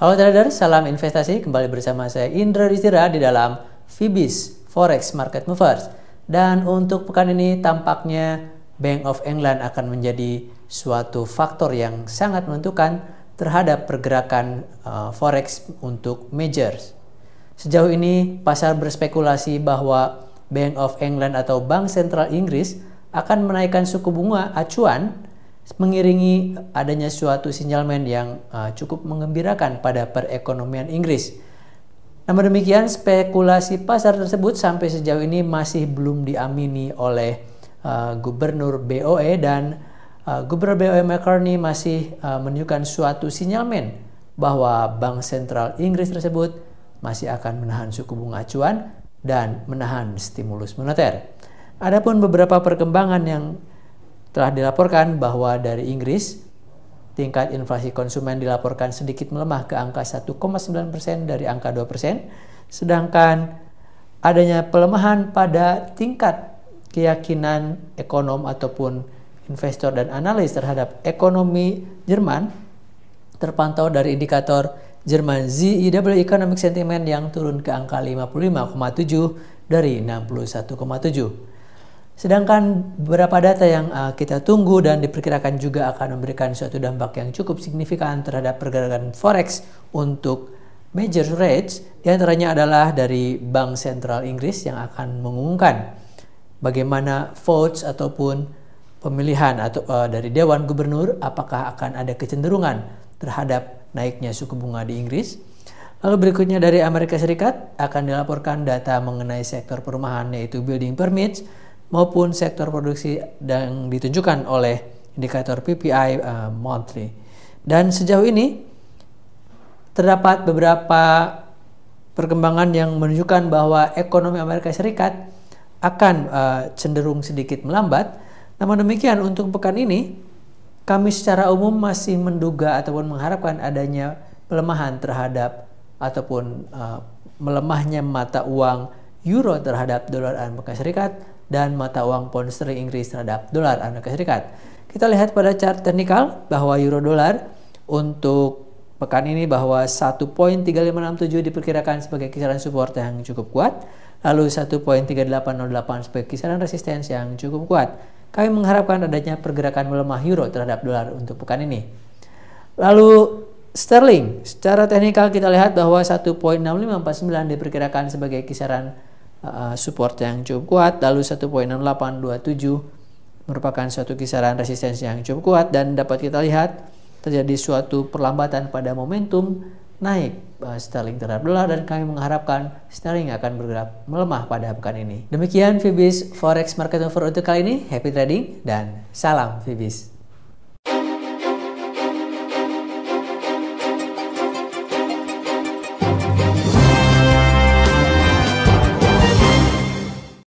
Halo trader, salam investasi. Kembali bersama saya Indra Rizira di dalam Fibis Forex Market Movers. Dan untuk pekan ini tampaknya Bank of England akan menjadi suatu faktor yang sangat menentukan terhadap pergerakan uh, forex untuk majors. Sejauh ini pasar berspekulasi bahwa Bank of England atau Bank Sentral Inggris akan menaikkan suku bunga acuan mengiringi adanya suatu sinyalmen yang uh, cukup mengembirakan pada perekonomian Inggris. Namun demikian, spekulasi pasar tersebut sampai sejauh ini masih belum diamini oleh uh, Gubernur BOE dan uh, Gubernur BOE McCartney masih uh, menunjukkan suatu sinyalmen bahwa Bank Sentral Inggris tersebut masih akan menahan suku bunga acuan dan menahan stimulus moneter. Adapun beberapa perkembangan yang telah dilaporkan bahwa dari Inggris tingkat inflasi konsumen dilaporkan sedikit melemah ke angka 1,9% dari angka 2%, sedangkan adanya pelemahan pada tingkat keyakinan ekonom ataupun investor dan analis terhadap ekonomi Jerman terpantau dari indikator Jerman ZEW Economic Sentiment yang turun ke angka 55,7 dari 61,7. Sedangkan beberapa data yang uh, kita tunggu dan diperkirakan juga akan memberikan suatu dampak yang cukup signifikan terhadap pergerakan forex untuk major rates diantaranya adalah dari Bank Sentral Inggris yang akan mengumumkan bagaimana votes ataupun pemilihan atau uh, dari Dewan Gubernur apakah akan ada kecenderungan terhadap naiknya suku bunga di Inggris. Lalu berikutnya dari Amerika Serikat akan dilaporkan data mengenai sektor perumahan yaitu building permits maupun sektor produksi yang ditunjukkan oleh indikator PPI uh, eh, monthly. Dan sejauh ini terdapat beberapa perkembangan yang menunjukkan bahwa ekonomi Amerika Serikat akan uh, cenderung sedikit melambat. Namun demikian untuk pekan ini kami secara umum masih menduga ataupun mengharapkan adanya pelemahan terhadap ataupun uh, melemahnya mata uang euro terhadap dolar Amerika Serikat dan mata uang pound sterling Inggris terhadap dolar Amerika Serikat. Kita lihat pada chart teknikal bahwa euro dolar untuk pekan ini bahwa 1.3567 diperkirakan sebagai kisaran support yang cukup kuat, lalu 1.3808 sebagai kisaran resistensi yang cukup kuat. Kami mengharapkan adanya pergerakan melemah euro terhadap dolar untuk pekan ini. Lalu sterling, secara teknikal kita lihat bahwa 1.6549 diperkirakan sebagai kisaran Eh, support yang cukup kuat lalu 1.6827 merupakan suatu kisaran resistensi yang cukup kuat dan dapat kita lihat terjadi suatu perlambatan pada momentum naik eh, sterling terhadap dolar dan kami mengharapkan sterling akan bergerak melemah pada pekan ini. Demikian Fibis Forex Market Over untuk kali ini. Happy trading dan salam Fibis.